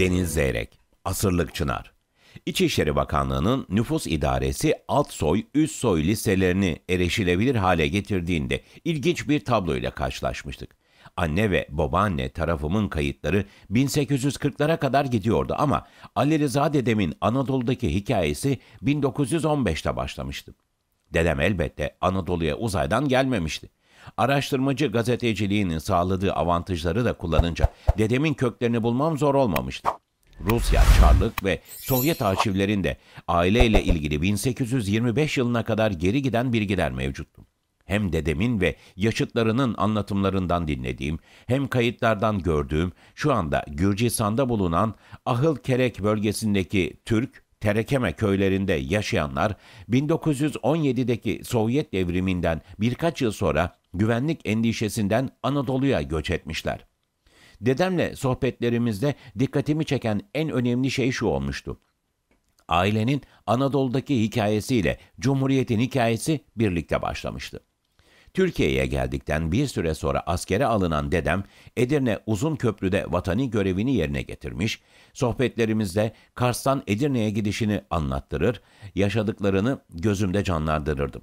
Deniz Zeyrek, Asırlık Çınar. İçişleri Bakanlığı'nın nüfus idaresi alt soy, üst soy liselerini erişilebilir hale getirdiğinde ilginç bir tabloyla karşılaşmıştık. Anne ve babaanne tarafımın kayıtları 1840'lara kadar gidiyordu ama Ali Rıza dedemin Anadolu'daki hikayesi 1915'te başlamıştı. Dedem elbette Anadolu'ya uzaydan gelmemişti. Araştırmacı gazeteciliğinin sağladığı avantajları da kullanınca dedemin köklerini bulmam zor olmamıştı. Rusya, Çarlık ve Sovyet arşivlerinde aileyle ilgili 1825 yılına kadar geri giden bilgiler mevcuttu. Hem dedemin ve yaşıtlarının anlatımlarından dinlediğim, hem kayıtlardan gördüğüm, şu anda Gürcistan'da bulunan Ahıl Kerek bölgesindeki Türk, Terekeme köylerinde yaşayanlar 1917'deki Sovyet devriminden birkaç yıl sonra Güvenlik endişesinden Anadolu'ya göç etmişler. Dedemle sohbetlerimizde dikkatimi çeken en önemli şey şu olmuştu. Ailenin Anadolu'daki hikayesiyle Cumhuriyet'in hikayesi birlikte başlamıştı. Türkiye'ye geldikten bir süre sonra askere alınan dedem Edirne Uzun Köprü'de vatani görevini yerine getirmiş, sohbetlerimizde Kars'tan Edirne'ye gidişini anlattırır, yaşadıklarını gözümde canlandırırdım.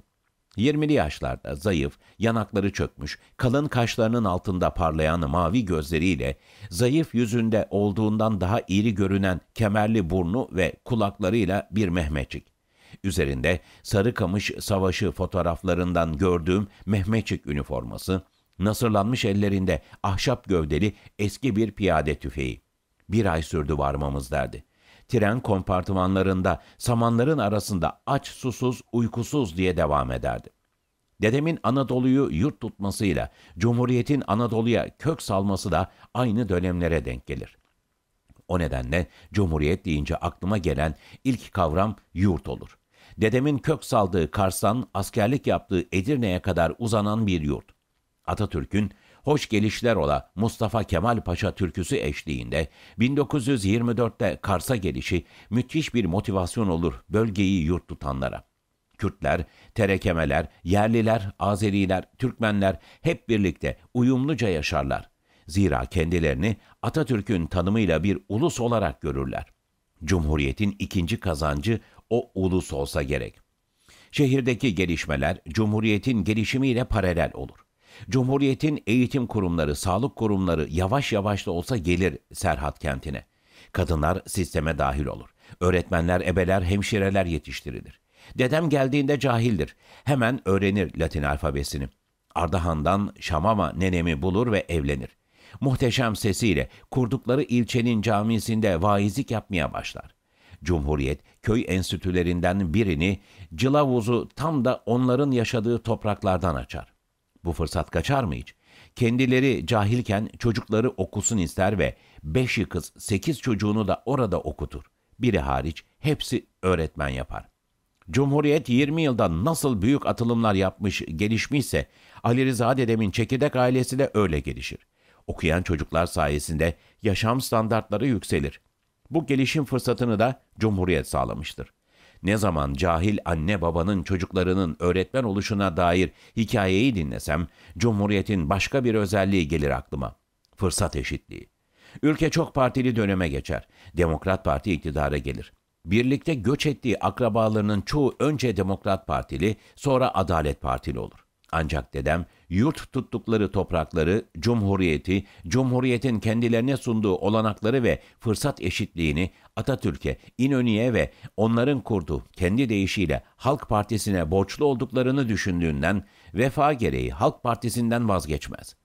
20'li yaşlarda zayıf, yanakları çökmüş, kalın kaşlarının altında parlayan mavi gözleriyle, zayıf yüzünde olduğundan daha iri görünen kemerli burnu ve kulaklarıyla bir Mehmetçik. Üzerinde Sarıkamış Savaşı fotoğraflarından gördüğüm Mehmetçik üniforması, nasırlanmış ellerinde ahşap gövdeli eski bir piyade tüfeği. Bir ay sürdü varmamız derdi tren kompartımanlarında, samanların arasında aç susuz, uykusuz diye devam ederdi. Dedemin Anadolu'yu yurt tutmasıyla, Cumhuriyet'in Anadolu'ya kök salması da aynı dönemlere denk gelir. O nedenle Cumhuriyet deyince aklıma gelen ilk kavram yurt olur. Dedemin kök saldığı Kars'tan askerlik yaptığı Edirne'ye kadar uzanan bir yurt. Atatürk'ün Hoş gelişler ola Mustafa Kemal Paşa türküsü eşliğinde 1924'te Kars'a gelişi müthiş bir motivasyon olur bölgeyi yurt tutanlara. Kürtler, Terekemeler, yerliler, Azeriler, Türkmenler hep birlikte uyumluca yaşarlar. Zira kendilerini Atatürk'ün tanımıyla bir ulus olarak görürler. Cumhuriyetin ikinci kazancı o ulus olsa gerek. Şehirdeki gelişmeler Cumhuriyet'in gelişimiyle paralel olur. Cumhuriyetin eğitim kurumları, sağlık kurumları yavaş yavaş da olsa gelir Serhat kentine. Kadınlar sisteme dahil olur. Öğretmenler, ebeler, hemşireler yetiştirilir. Dedem geldiğinde cahildir. Hemen öğrenir Latin alfabesini. Ardahan'dan Şamama nenemi bulur ve evlenir. Muhteşem sesiyle kurdukları ilçenin camisinde vaizlik yapmaya başlar. Cumhuriyet köy enstitülerinden birini, cılavuzu tam da onların yaşadığı topraklardan açar. Bu fırsat kaçar mı hiç? Kendileri cahilken çocukları okusun ister ve beşi kız sekiz çocuğunu da orada okutur. Biri hariç hepsi öğretmen yapar. Cumhuriyet 20 yılda nasıl büyük atılımlar yapmış, gelişmişse Ali Rıza dedemin çekirdek ailesi de öyle gelişir. Okuyan çocuklar sayesinde yaşam standartları yükselir. Bu gelişim fırsatını da Cumhuriyet sağlamıştır. Ne zaman cahil anne babanın çocuklarının öğretmen oluşuna dair hikayeyi dinlesem, Cumhuriyet'in başka bir özelliği gelir aklıma. Fırsat eşitliği. Ülke çok partili döneme geçer. Demokrat Parti iktidara gelir. Birlikte göç ettiği akrabalarının çoğu önce Demokrat Partili, sonra Adalet Partili olur. Ancak dedem yurt tuttukları toprakları, cumhuriyeti, cumhuriyetin kendilerine sunduğu olanakları ve fırsat eşitliğini Atatürk'e, İnönü'ye ve onların kurduğu kendi deyişiyle Halk Partisi'ne borçlu olduklarını düşündüğünden vefa gereği Halk Partisi'nden vazgeçmez.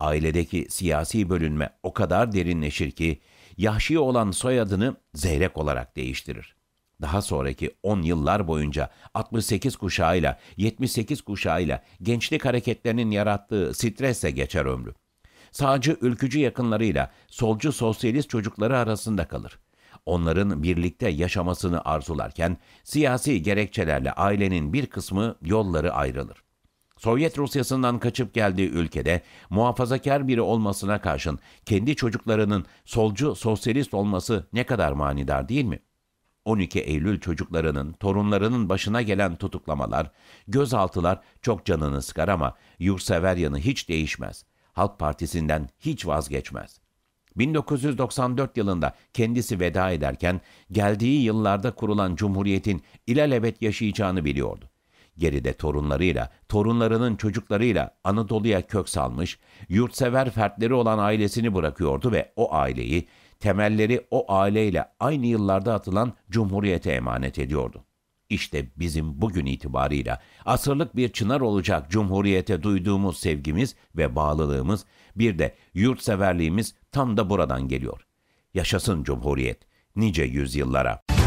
Ailedeki siyasi bölünme o kadar derinleşir ki Yahşi olan soyadını Zeyrek olarak değiştirir daha sonraki 10 yıllar boyunca 68 kuşağıyla, 78 kuşağıyla gençlik hareketlerinin yarattığı stresle geçer ömrü. Sağcı ülkücü yakınlarıyla solcu sosyalist çocukları arasında kalır. Onların birlikte yaşamasını arzularken siyasi gerekçelerle ailenin bir kısmı yolları ayrılır. Sovyet Rusyası'ndan kaçıp geldiği ülkede muhafazakar biri olmasına karşın kendi çocuklarının solcu sosyalist olması ne kadar manidar değil mi?'' 12 Eylül çocuklarının, torunlarının başına gelen tutuklamalar, gözaltılar çok canını sıkar ama yurtsever yanı hiç değişmez. Halk Partisi'nden hiç vazgeçmez. 1994 yılında kendisi veda ederken geldiği yıllarda kurulan Cumhuriyet'in ilelebet yaşayacağını biliyordu. Geride torunlarıyla, torunlarının çocuklarıyla Anadolu'ya kök salmış, yurtsever fertleri olan ailesini bırakıyordu ve o aileyi temelleri o aileyle aynı yıllarda atılan Cumhuriyet'e emanet ediyordu. İşte bizim bugün itibarıyla asırlık bir çınar olacak Cumhuriyet'e duyduğumuz sevgimiz ve bağlılığımız bir de yurtseverliğimiz tam da buradan geliyor. Yaşasın Cumhuriyet nice yüzyıllara.